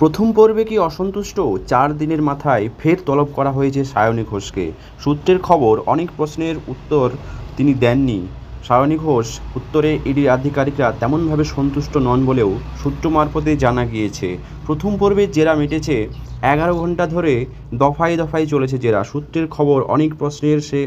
প্রথম পর্বে কি অসন্তুষ্ট চার দিনের মাথায় ফের তলব করা হয়েছে সায়নী ঘোষকে সূত্রের খবর অনেক প্রশ্নের উত্তর তিনি দেননি সায়নী ঘোষ উত্তরে ইডির আধিকারিকরা তেমনভাবে সন্তুষ্ট নন বলেও সূত্র মারফতে জানা গিয়েছে প্রথম পর্বে জেরা মিটেছে এগারো ঘন্টা ধরে দফায় দফায় চলেছে জেরা সূত্রের খবর অনেক প্রশ্নের সে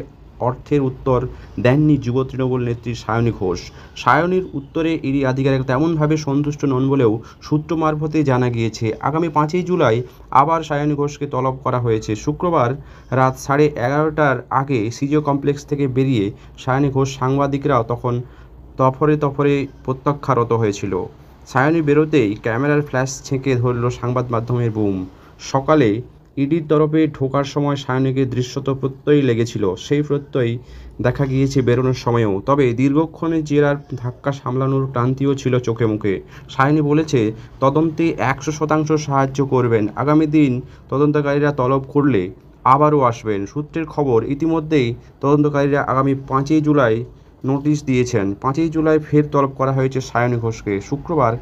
অর্থের উত্তর দেননি যুব তৃণমূল নেত্রী সায়নী ঘোষ সায়নীর উত্তরে ইডি আধিকারিক তেমনভাবে সন্তুষ্ট নন বলেও সূত্র মারফতে জানা গিয়েছে আগামী পাঁচই জুলাই আবার সায়নী ঘোষকে তলব করা হয়েছে শুক্রবার রাত সাড়ে এগারোটার আগে সিজিও কমপ্লেক্স থেকে বেরিয়ে সায়নী ঘোষ সাংবাদিকরাও তখন তফরে তফরে প্রত্যাখ্যারত হয়েছিল সায়নী বেরোতেই ক্যামেরার ফ্ল্যাশ ছেঁকে ধরল সংবাদ মাধ্যমের বুম সকালে ইডির তরফে ঢোকার সময় সায়নীকে দৃশ্যত প্রত্যয়ই লেগেছিল সেই প্রত্যয় দেখা গিয়েছে বেরোনোর সময়ও তবে দীর্ঘক্ষণে জেরার ধাক্কা সামলানোর ক্লান্তিও ছিল চোখে মুখে সায়নী বলেছে তদন্তে একশো শতাংশ সাহায্য করবেন আগামী দিন তদন্তকারীরা তলব করলে আবারও আসবেন সূত্রের খবর ইতিমধ্যেই তদন্তকারীরা আগামী পাঁচই জুলাই নোটিশ দিয়েছেন পাঁচই জুলাই ফের তলব করা হয়েছে সায়নী ঘোষকে শুক্রবার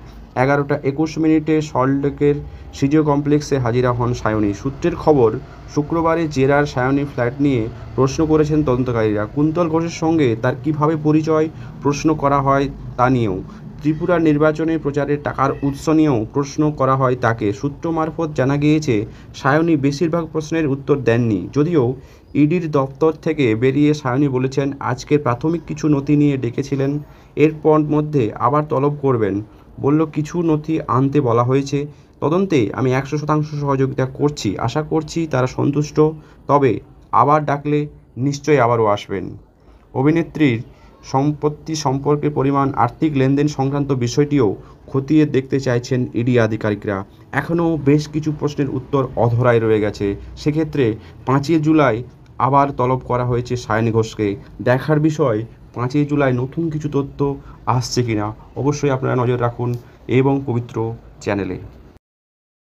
এগারোটা একুশ মিনিটে সল্টলেকের সিজিও কমপ্লেক্সে হাজিরা হন সায়নী সূত্রের খবর শুক্রবারে জেরার সায়নী ফ্ল্যাট নিয়ে প্রশ্ন করেছেন তদন্তকারীরা কুন্তল ঘোষের সঙ্গে তার কিভাবে পরিচয় প্রশ্ন করা হয় তা নিয়েও ত্রিপুরা নির্বাচনে প্রচারের টাকার উৎস নিয়েও প্রশ্ন করা হয় তাকে সূত্র মারফত জানা গিয়েছে সায়নী বেশিরভাগ প্রশ্নের উত্তর দেননি যদিও ইডির দপ্তর থেকে বেরিয়ে সায়নী বলেছেন আজকের প্রাথমিক কিছু নথি নিয়ে ডেকেছিলেন এরপর মধ্যে আবার তলব করবেন বলল কিছু নথি আনতে বলা হয়েছে তদন্তে আমি একশো শতাংশ সহযোগিতা করছি আশা করছি তারা সন্তুষ্ট তবে আবার ডাকলে নিশ্চয়ই আবারও আসবেন অভিনেত্রীর সম্পত্তি সম্পর্কে পরিমাণ আর্থিক লেনদেন সংক্রান্ত বিষয়টিও খতিয়ে দেখতে চাইছেন ইডি আধিকারিকরা এখনও বেশ কিছু প্রশ্নের উত্তর অধরায় রয়ে গেছে সেক্ষেত্রে পাঁচই জুলাই আবার তলব করা হয়েছে সায়ন ঘোষকে দেখার বিষয় পাঁচই জুলাই নতুন কিছু তথ্য আসছে কিনা অবশ্যই আপনারা নজর রাখুন এবং পবিত্র চ্যানেলে